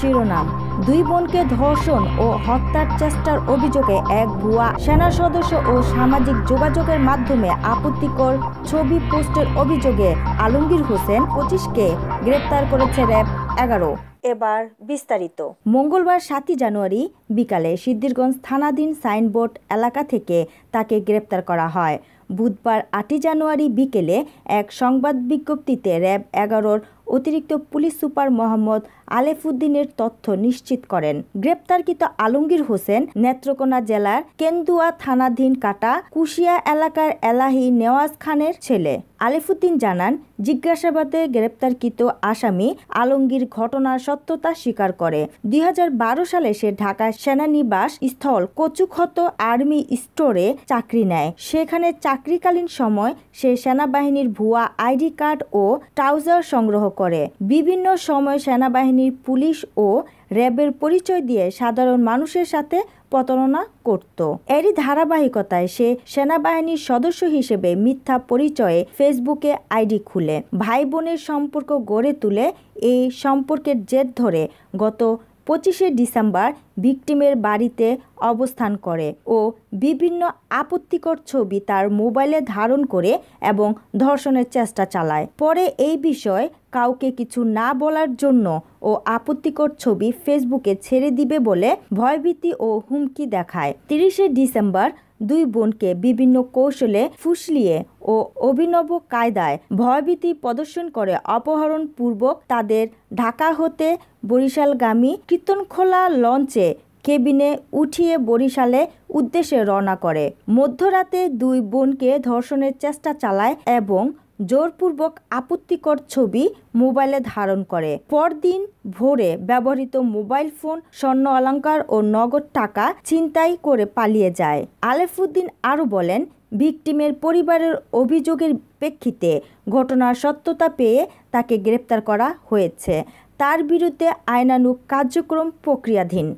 শিরোনাম দুই বোনকে ধর্ষণ ও হত্যার চেষ্টার অভিযোগে এক ভুয়া সেনা সদস্য ও সামাজিক যোগাযোগের মাধ্যমে আপত্তিকর ছবি পোস্টের অভিযোগে আলমগীর হোসেন পঁচিশকে গ্রেপ্তার করেছে র্যাব এগারো এবার বিস্তারিত মঙ্গলবার সাতই জানুয়ারি বিকালে সিদ্ধিরগঞ্জ থানাধীন সাইনবোর্ড এলাকা থেকে তাকে গ্রেপ্তার করা হয় বুধবার আটই জানুয়ারি বিকেলে এক সংবাদ বিজ্ঞপ্তিতে র্যাব এগারোর অতিরিক্ত পুলিশ সুপার মোহাম্মদ আলেফুদ্দিনের তথ্য নিশ্চিত করেন গ্রেপ্তারকৃত আলমগীর হোসেন নেত্রকোনা জেলার কেন্দুয়া থানাধীন কাটা কুশিয়া এলাকার এলাহি নেওয়াজ খানের ছেলে আলিফুদ্দিন জানান জিজ্ঞাসাবাদে গ্রেপ্তারকৃত আসামি আলমগীর ঘটনার সত্যতা স্বীকার করে দুই সালে সে ঢাকা সেনানিবাস স্থল কচুক্ষত আর্মি স্টোরে চাকরি নেয় সেখানে চাকরিকালীন সময় সে সেনাবাহিনীর ভুয়া আইডি কার্ড ও ট্রাউজার সংগ্রহ করে বিভিন্ন সময় সেনাবাহিনীর পুলিশ ও র্যাবের পরিচয় দিয়ে সাধারণ মানুষের সাথে প্রতারণা করত এরই ধারাবাহিকতায় সে সেনাবাহিনীর সদস্য হিসেবে মিথ্যা পরিচয়ে ফেসবুকে আইডি খুলে ভাই বোনের সম্পর্ক গড়ে তুলে এই সম্পর্কের জের ধরে গত পঁচিশে ডিসেম্বর ভিকটিমের বাড়িতে অবস্থান করে ও বিভিন্ন আপত্তিকর ছবি তার মোবাইলে ধারণ করে এবং ধর্ষণের চেষ্টা চালায় পরে এই বিষয়ে কাউকে কিছু না বলার জন্য ও আপত্তিকর ছবি ফেসবুকে ছেড়ে দিবে বলে ভয়ভীতি ও হুমকি দেখায় তিরিশে ডিসেম্বর দুই বোনকে বিভিন্ন কৌশলে ফুসলিয়ে ও অভিনব কায়দায় ভয়ভীতি প্রদর্শন করে অপহরণপূর্বক তাদের ঢাকা হতে বরিশালগামী কীর্তনখোলা লঞ্চে কেবিনে উঠিয়ে বরিশালে উদ্দেশ্যে রওনা করে মধ্যরাতে দুই বোনকে ধর্ষণের চেষ্টা চালায় এবং জোরপূর্বক আপত্তিকর ছবি মোবাইলে ধারণ করে পরদিন ভোরে ব্যবহৃত মোবাইল ফোন স্বর্ণ অলঙ্কার ও নগদ টাকা ছিনতাই করে পালিয়ে যায় আলেফুদ্দিন আরও বলেন ভিকটিমের পরিবারের অভিযোগের প্রেক্ষিতে ঘটনার সত্যতা পেয়ে তাকে গ্রেপ্তার করা হয়েছে তার বিরুদ্ধে আইনানুক কার্যক্রম প্রক্রিয়াধীন